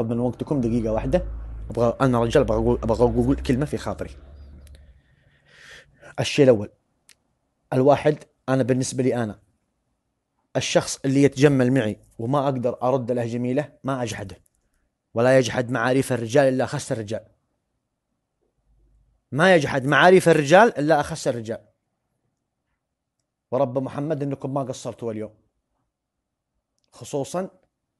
طب من وقتكم دقيقة واحدة أبغى أنا رجال أبغى أقول أبغى أقول كلمة في خاطري الشيء الأول الواحد أنا بالنسبة لي أنا الشخص اللي يتجمل معي وما أقدر أرد له جميلة ما أجحده ولا يجحد معاريف الرجال إلا أخس الرجال ما يجحد معاريف الرجال إلا أخس الرجال ورب محمد إنكم ما قصرتوا اليوم خصوصا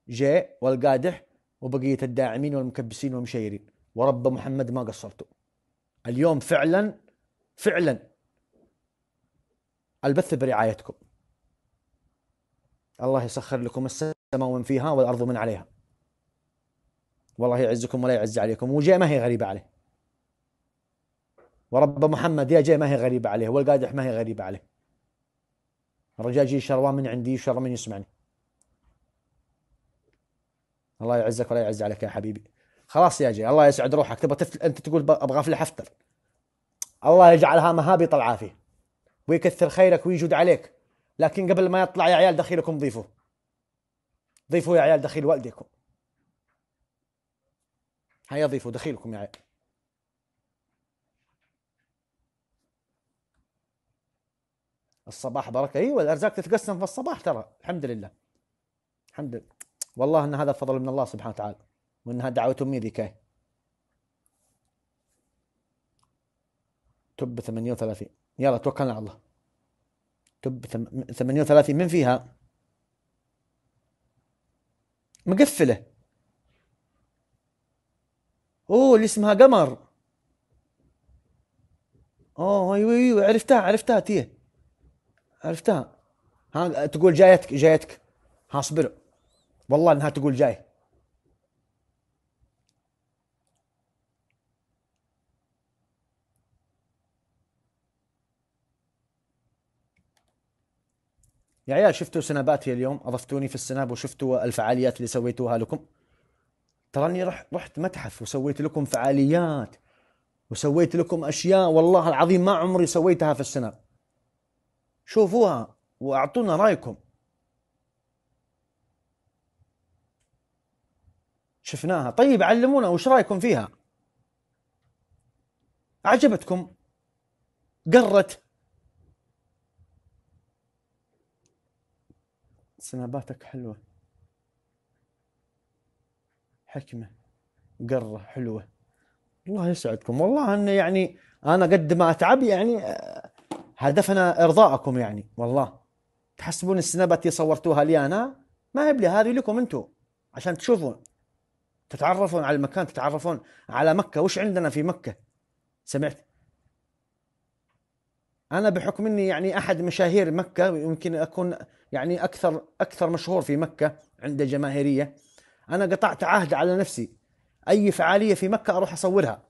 جاء والقادح وبقية الداعمين والمكبسين والمشيرين ورب محمد ما قصرتوا اليوم فعلا فعلا البث برعايتكم الله يسخر لكم السماء ومن فيها والأرض من عليها والله يعزكم ولا يعز عليكم وجاء ما هي غريبة عليه ورب محمد يا جاي ما هي غريبة عليه والقادح ما هي غريبة عليه الرجال جي شروان من عندي وشر من يسمعني الله يعزك ولا يعز عليك يا حبيبي خلاص يا جي الله يسعد روحك تبغى تفل... انت تقول ابغى افلح افطر الله يجعلها مهابط العافيه ويكثر خيرك ويجود عليك لكن قبل ما يطلع يا عيال دخيلكم ضيفوا ضيفوا يا عيال دخيل والديكم هيا ضيفوا دخيلكم يا عيال الصباح بركه ايوه الارزاق تتقسم في الصباح ترى الحمد لله الحمد لله والله ان هذا فضل من الله سبحانه وتعالى وانها دعوه امي ذيك تب 38 يلا توكلنا على الله تب 38 من فيها مقفله اوه اللي اسمها قمر اوه ايوه ايوه عرفتها عرفتها تيه عرفتها ها تقول جايتك جايتك ها اصبروا والله انها تقول جاي يا عيال شفتوا سناباتي اليوم اضفتوني في السناب وشفتوا الفعاليات اللي سويتوها لكم تراني رحت متحف وسويت لكم فعاليات وسويت لكم اشياء والله العظيم ما عمري سويتها في السناب شوفوها واعطونا رايكم شفناها طيب علمونا وش رايكم فيها عجبتكم قرت سناباتك حلوة حكمة قرة حلوة الله يسعدكم والله أن يعني أنا قد ما أتعب يعني آه، هدفنا إرضاءكم يعني والله تحسبون السنابات اللي صورتوها لي أنا ما هي بلي هذه لكم أنتم عشان تشوفون تتعرفون على المكان تتعرفون على مكة وش عندنا في مكة سمعت أنا بحكم أني يعني أحد مشاهير مكة يمكن أكون يعني أكثر أكثر مشهور في مكة عند جماهيرية أنا قطعت عهد على نفسي أي فعالية في مكة أروح أصورها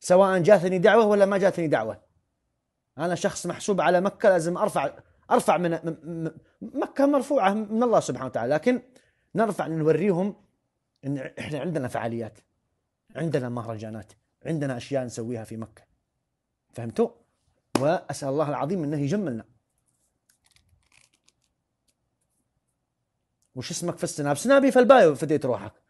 سواء جاتني دعوة ولا ما جاتني دعوة أنا شخص محسوب على مكة لازم أرفع أرفع من مكة مرفوعة من الله سبحانه وتعالى لكن نرفع نوريهم ان احنا عندنا فعاليات عندنا مهرجانات عندنا اشياء نسويها في مكه فهمتوا؟ واسال الله العظيم انه يجملنا وش اسمك في السناب؟ سنابي في البايو فديت روحك